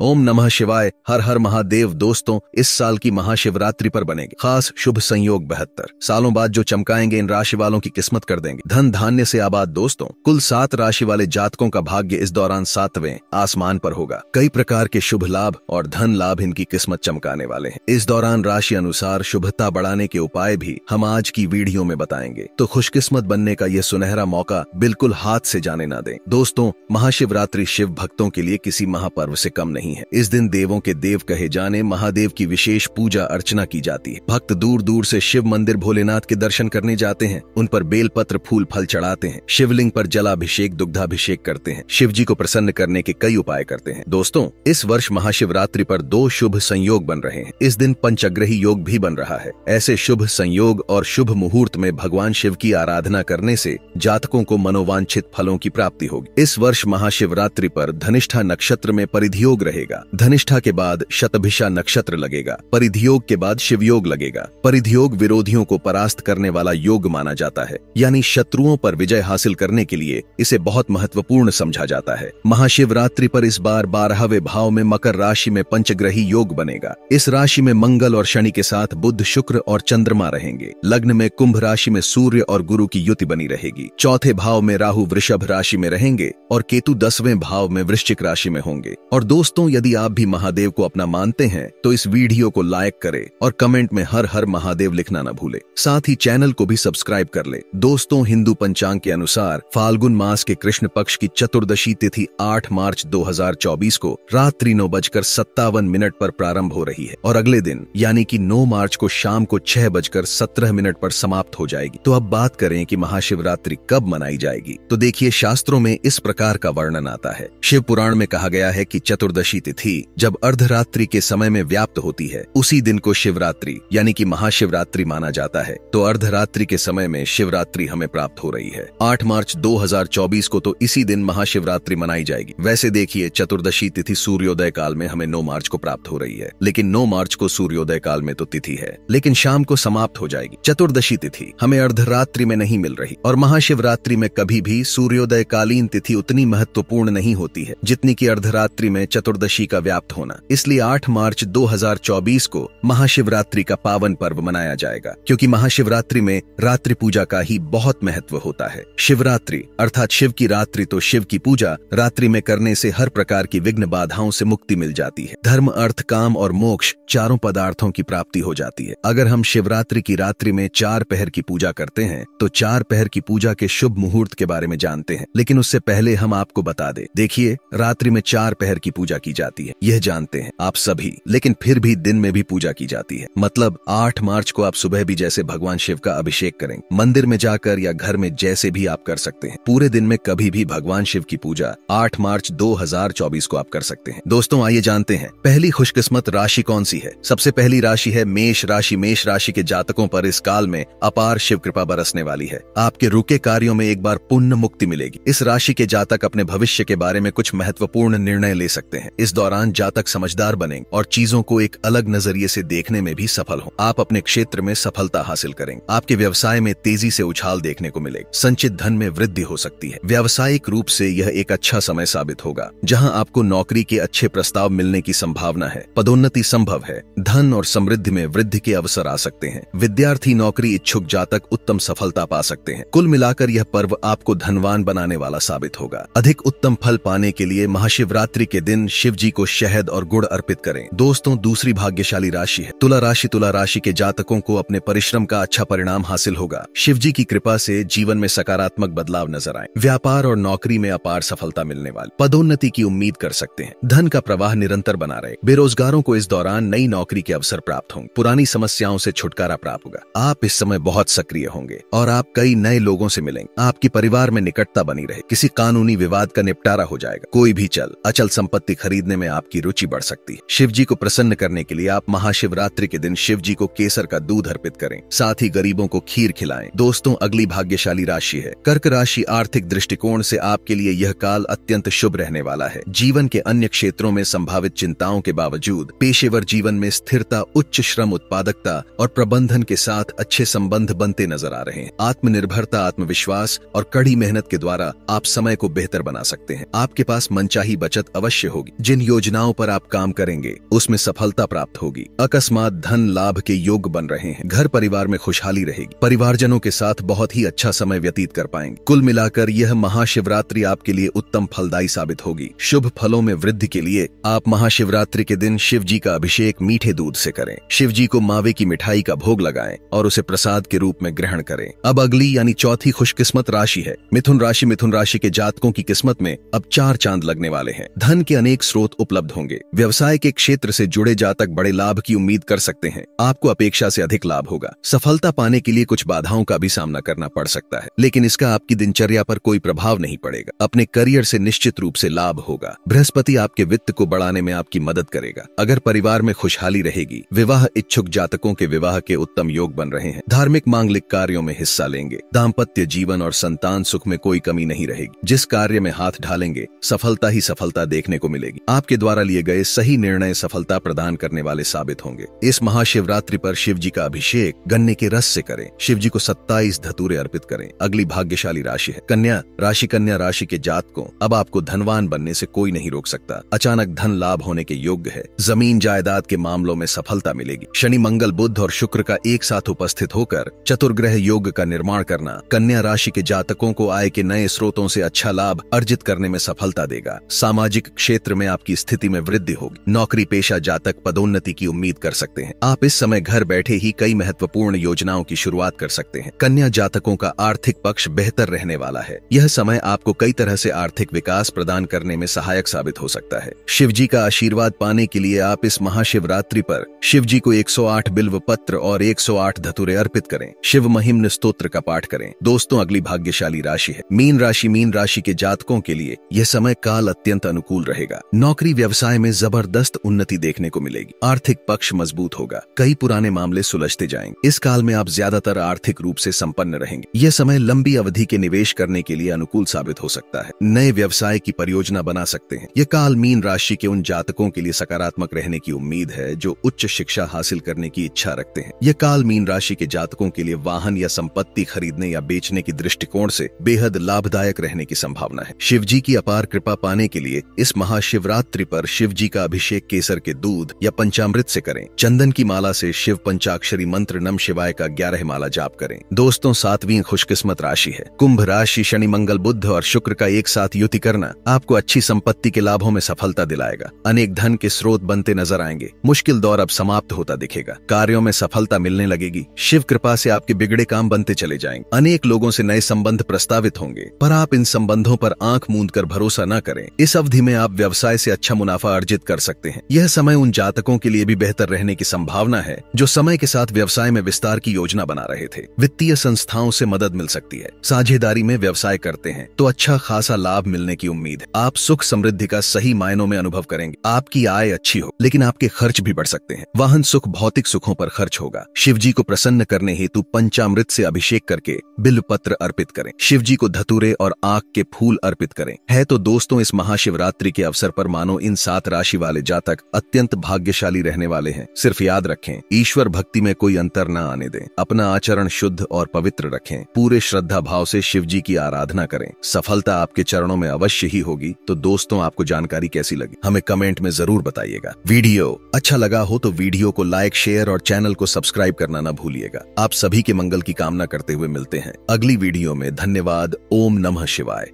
ओम नमः शिवाय हर हर महादेव दोस्तों इस साल की महाशिवरात्रि पर बनेंगे खास शुभ संयोग बहत्तर सालों बाद जो चमकाएंगे इन राशि वालों की किस्मत कर देंगे धन धान्य से आबाद दोस्तों कुल सात राशि वाले जातकों का भाग्य इस दौरान सातवें आसमान पर होगा कई प्रकार के शुभ लाभ और धन लाभ इनकी किस्मत चमकाने वाले हैं इस दौरान राशि अनुसार शुभता बढ़ाने के उपाय भी हम आज की वीडियो में बताएंगे तो खुशकिस्मत बनने का यह सुनहरा मौका बिल्कुल हाथ से जाने न दे दोस्तों महाशिवरात्रि शिव भक्तों के लिए किसी महापर्व से कम नहीं नहीं है इस दिन देवों के देव कहे जाने महादेव की विशेष पूजा अर्चना की जाती है भक्त दूर दूर से शिव मंदिर भोलेनाथ के दर्शन करने जाते हैं उन पर बेलपत्र फूल फल चढ़ाते हैं शिवलिंग पर जलाभिषेक दुग्धाभिषेक करते हैं शिव जी को प्रसन्न करने के कई उपाय करते हैं दोस्तों इस वर्ष महाशिवरात्रि पर दो शुभ संयोग बन रहे हैं इस दिन पंचग्रही योग भी बन रहा है ऐसे शुभ संयोग और शुभ मुहूर्त में भगवान शिव की आराधना करने से जातकों को मनोवांछित फलों की प्राप्ति होगी इस वर्ष महाशिवरात्रि पर धनिष्ठा नक्षत्र में परिधियोग रहेगा धनिष्ठा के बाद शतभिषा नक्षत्र लगेगा परिधियोग के बाद शिवयोग लगेगा परिधियोग विरोधियों को परास्त करने वाला योग माना जाता है यानी शत्रुओं पर विजय हासिल करने के लिए इसे बहुत महत्वपूर्ण समझा जाता है महाशिवरात्रि पर इस बार बारहवें भाव में मकर राशि में पंचग्रही योग बनेगा इस राशि में मंगल और शनि के साथ बुद्ध शुक्र और चंद्रमा रहेंगे लग्न में कुंभ राशि में सूर्य और गुरु की युति बनी रहेगी चौथे भाव में राहु वृषभ राशि में रहेंगे और केतु दसवें भाव में वृश्चिक राशि में होंगे और दोस्तों दोस्तों यदि आप भी महादेव को अपना मानते हैं तो इस वीडियो को लाइक करें और कमेंट में हर हर महादेव लिखना न भूले साथ ही चैनल को भी सब्सक्राइब कर ले दोस्तों हिंदू पंचांग के अनुसार फाल्गुन मास के कृष्ण पक्ष की चतुर्दशी तिथि 8 मार्च 2024 को रात्रि नौ बजकर सत्तावन मिनट पर प्रारंभ हो रही है और अगले दिन यानी की नौ मार्च को शाम को छह बजकर सत्रह मिनट पर समाप्त हो जाएगी तो अब बात करें की महाशिवरात्रि कब मनाई जाएगी तो देखिए शास्त्रों में इस प्रकार का वर्णन आता है शिव पुराण में कहा गया है की चतुर्दशी एकादशी तिथि जब अर्धरात्रि के समय में व्याप्त होती है उसी दिन को शिवरात्रि यानी कि महाशिवरात्रि माना जाता है तो अर्धरात्रि के समय में शिवरात्रि हमें प्राप्त हो रही है 8 मार्च 2024 को तो इसी दिन महाशिवरात्रि मनाई जाएगी वैसे देखिए चतुर्दशी तिथि सूर्योदय काल में हमें नौ मार्च को प्राप्त हो रही है लेकिन नौ मार्च को सूर्योदय काल में तो तिथि है लेकिन शाम को समाप्त हो जाएगी चतुर्दशी तिथि हमें अर्धरात्रि में नहीं मिल रही और महाशिवरात्रि में कभी भी सूर्योदय कालीन तिथि उतनी महत्वपूर्ण नहीं होती है जितनी की अर्धरात्रि में चतुर्दशी चतुर्दशी का व्याप्त होना इसलिए 8 मार्च 2024 को महाशिवरात्रि का पावन पर्व मनाया जाएगा क्योंकि महाशिवरात्रि में रात्रि पूजा का ही बहुत महत्व होता है शिवरात्रि अर्थात शिव की रात्रि तो शिव की पूजा रात्रि में करने से हर प्रकार की विघ्न बाधाओं से मुक्ति मिल जाती है धर्म अर्थ काम और मोक्ष चारों पदार्थों की प्राप्ति हो जाती है अगर हम शिवरात्रि की रात्रि में चार पहर की पूजा करते हैं तो चार पहर की पूजा के शुभ मुहूर्त के बारे में जानते हैं लेकिन उससे पहले हम आपको बता दे देखिए रात्रि में चार पहर की पूजा की की जाती है यह जानते हैं आप सभी लेकिन फिर भी दिन में भी पूजा की जाती है मतलब आठ मार्च को आप सुबह भी जैसे भगवान शिव का अभिषेक करेंगे मंदिर में जाकर या घर में जैसे भी आप कर सकते हैं पूरे दिन में कभी भी भगवान शिव की पूजा आठ मार्च दो को आप कर सकते हैं दोस्तों आइए जानते हैं पहली खुशकिस्मत राशि कौन सी है सबसे पहली राशि है मेष राशि मेष राशि के जातकों पर इस काल में अपार शिव कृपा बरसने वाली है आपके रुके कार्यों में एक बार पुण्य मुक्ति मिलेगी इस राशि के जातक अपने भविष्य के बारे में कुछ महत्वपूर्ण निर्णय ले सकते हैं इस दौरान जातक समझदार बने और चीजों को एक अलग नजरिए से देखने में भी सफल हो आप अपने क्षेत्र में सफलता हासिल करेंगे आपके व्यवसाय में तेजी से उछाल देखने को मिले संचित धन में वृद्धि हो सकती है व्यावसायिक रूप से यह एक अच्छा समय साबित होगा जहां आपको नौकरी के अच्छे प्रस्ताव मिलने की संभावना है पदोन्नति संभव है धन और समृद्धि में वृद्धि के अवसर आ सकते हैं विद्यार्थी नौकरी इच्छुक जातक उत्तम सफलता पा सकते हैं कुल मिलाकर यह पर्व आपको धनवान बनाने वाला साबित होगा अधिक उत्तम फल पाने के लिए महाशिवरात्रि के दिन शिव शिव जी को शहद और गुड़ अर्पित करें दोस्तों दूसरी भाग्यशाली राशि है तुला राशि तुला राशि के जातकों को अपने परिश्रम का अच्छा परिणाम हासिल होगा शिव जी की कृपा से जीवन में सकारात्मक बदलाव नजर आए व्यापार और नौकरी में अपार सफलता मिलने वाली पदोन्नति की उम्मीद कर सकते हैं धन का प्रवाह निरंतर बना रहे बेरोजगारों को इस दौरान नई नौकरी के अवसर प्राप्त होंगे पुरानी समस्याओं से छुटकारा प्राप्त होगा आप इस समय बहुत सक्रिय होंगे और आप कई नए लोगों से मिलेंगे आपकी परिवार में निकटता बनी रहे किसी कानूनी विवाद का निपटारा हो जाएगा कोई भी चल अचल संपत्ति खरीद खरीदने में आपकी रुचि बढ़ सकती है शिव जी को प्रसन्न करने के लिए आप महाशिवरात्रि के दिन शिव जी को केसर का दूध अर्पित करें साथ ही गरीबों को खीर खिलाएं दोस्तों अगली भाग्यशाली राशि है कर्क राशि आर्थिक दृष्टिकोण से आपके लिए यह काल अत्यंत शुभ रहने वाला है जीवन के अन्य क्षेत्रों में संभावित चिंताओं के बावजूद पेशेवर जीवन में स्थिरता उच्च श्रम उत्पादकता और प्रबंधन के साथ अच्छे संबंध बनते नजर आ रहे हैं आत्मनिर्भरता आत्मविश्वास और कड़ी मेहनत के द्वारा आप समय को बेहतर बना सकते हैं आपके पास मनचाही बचत अवश्य होगी जिन योजनाओं पर आप काम करेंगे उसमें सफलता प्राप्त होगी अकस्मात धन लाभ के योग बन रहे हैं घर परिवार में खुशहाली रहेगी परिवारजनों के साथ बहुत ही अच्छा समय व्यतीत कर पाएंगे कुल मिलाकर यह महाशिवरात्रि आपके लिए उत्तम फलदायी साबित होगी शुभ फलों में वृद्धि के लिए आप महाशिवरात्रि के दिन शिव जी का अभिषेक मीठे दूध से करें शिव जी को मावे की मिठाई का भोग लगाएं और उसे प्रसाद के रूप में ग्रहण करें अब अगली यानी चौथी खुशकिस्मत राशि है मिथुन राशि मिथुन राशि के जातकों की किस्मत में अब चार चांद लगने वाले हैं धन के अनेक स्रोत उपलब्ध होंगे व्यवसाय के क्षेत्र से जुड़े जातक बड़े लाभ की उम्मीद कर सकते हैं आपको अपेक्षा से अधिक लाभ होगा सफलता पाने के लिए कुछ बाधाओं का भी सामना करना पड़ सकता है लेकिन इसका आपकी दिनचर्या पर कोई प्रभाव नहीं पड़ेगा अपने करियर से निश्चित रूप से लाभ होगा बृहस्पति आपके वित्त को बढ़ाने में आपकी मदद करेगा अगर परिवार में खुशहाली रहेगी विवाह इच्छुक जातकों के विवाह के उत्तम योग बन रहे हैं धार्मिक मांगलिक कार्यो में हिस्सा लेंगे दाम्पत्य जीवन और संतान सुख में कोई कमी नहीं रहेगी जिस कार्य में हाथ ढालेंगे सफलता ही सफलता देखने को मिलेगी आपके द्वारा लिए गए सही निर्णय सफलता प्रदान करने वाले साबित होंगे इस महाशिवरात्रि पर शिव जी का अभिषेक गन्ने के रस से करें शिव जी को सत्ताईस धतूरे अर्पित करें अगली भाग्यशाली राशि है कन्या राशि कन्या राशि के जात को अब आपको धनवान बनने से कोई नहीं रोक सकता अचानक धन लाभ होने के योग्य है जमीन जायदाद के मामलों में सफलता मिलेगी शनि मंगल बुद्ध और शुक्र का एक साथ उपस्थित होकर चतुर्ग्रह योग का निर्माण करना कन्या राशि के जातकों को आय के नए स्रोतों से अच्छा लाभ अर्जित करने में सफलता देगा सामाजिक क्षेत्र में आपकी स्थिति में वृद्धि होगी नौकरी पेशा जातक पदोन्नति की उम्मीद कर सकते हैं आप इस समय घर बैठे ही कई महत्वपूर्ण योजनाओं की शुरुआत कर सकते हैं कन्या जातकों का आर्थिक पक्ष बेहतर रहने वाला है यह समय आपको कई तरह से आर्थिक विकास प्रदान करने में सहायक साबित हो सकता है शिव जी का आशीर्वाद पाने के लिए आप इस महाशिवरात्रि पर शिव जी को 108 बिल्व पत्र और 108 धतुरे अर्पित करें शिव महिम स्त्रोत्र का पाठ करें दोस्तों अगली भाग्यशाली राशि है मीन राशि मीन राशि के जातकों के लिए यह समय काल अत्यंत अनुकूल रहेगा नौकरी व्यवसाय में जबरदस्त उन्नति देखने को मिलेगी आर्थिक पक्ष मजबूत होगा कई पुराने मामले सुलझते जाएंगे इस काल में आप ज्यादातर आर्थिक रूप से संपन्न रहेंगे यह समय लंबी अवधि के निवेश करने के लिए अनुकूल साबित हो सकता है नए व्यवसाय की परियोजना बना सकते हैं यह काल मीन राशि के उन जातकों के लिए सकारात्मक रहने की उम्मीद है जो उच्च शिक्षा हासिल करने की इच्छा रखते हैं यह काल मीन राशि के जातकों के लिए वाहन या संपत्ति खरीदने या बेचने के दृष्टिकोण से बेहद लाभदायक रहने की संभावना है शिव जी की अपार कृपा पाने के लिए इस महाशिव शिवरात्रि पर शिव जी का अभिषेक केसर के दूध या पंचामृत से करें चंदन की माला से शिव पंचाक्षरी मंत्र नम शिवाय का ग्यारह माला जाप करें दोस्तों सातवीं खुशकिस्मत राशि है कुंभ राशि शनि मंगल बुद्ध और शुक्र का एक साथ युति करना आपको अच्छी संपत्ति के लाभों में सफलता दिलाएगा अनेक धन के स्रोत बनते नजर आएंगे मुश्किल दौर अब समाप्त होता दिखेगा कार्यों में सफलता मिलने लगेगी शिव कृपा से आपके बिगड़े काम बनते चले जाएंगे अनेक लोगों से नए संबंध प्रस्तावित होंगे पर आप इन संबंधों पर आंख मूंद कर भरोसा न करें इस अवधि में आप व्यवसाय से अच्छा मुनाफा अर्जित कर सकते हैं यह समय उन जातकों के लिए भी बेहतर रहने की संभावना है जो समय के साथ व्यवसाय में विस्तार की योजना बना रहे थे वित्तीय संस्थाओं से मदद मिल सकती है साझेदारी में व्यवसाय करते हैं तो अच्छा खासा लाभ मिलने की उम्मीद है आप सुख समृद्धि का सही मायनों में अनुभव करेंगे आपकी आय अच्छी हो लेकिन आपके खर्च भी बढ़ सकते हैं वाहन सुख भौतिक सुखों पर खर्च होगा शिव जी को प्रसन्न करने हेतु पंचामृत से अभिषेक करके बिल पत्र अर्पित करें शिव जी को धतूरे और आग के फूल अर्पित करें है तो दोस्तों इस महाशिवरात्रि के अवसर पर पर मानो इन सात राशि वाले जातक अत्यंत भाग्यशाली रहने वाले हैं सिर्फ याद रखें ईश्वर भक्ति में कोई अंतर न आने दें अपना आचरण शुद्ध और पवित्र रखें पूरे श्रद्धा भाव से शिव जी की आराधना करें सफलता आपके चरणों में अवश्य ही होगी तो दोस्तों आपको जानकारी कैसी लगी हमें कमेंट में जरूर बताइएगा वीडियो अच्छा लगा हो तो वीडियो को लाइक शेयर और चैनल को सब्सक्राइब करना न भूलिएगा आप सभी के मंगल की कामना करते हुए मिलते हैं अगली वीडियो में धन्यवाद ओम नमः शिवाय